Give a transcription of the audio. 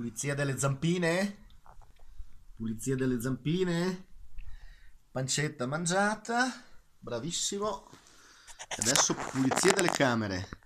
Pulizia delle zampine? Pulizia delle zampine? Pancetta mangiata? Bravissimo! Adesso pulizia delle camere.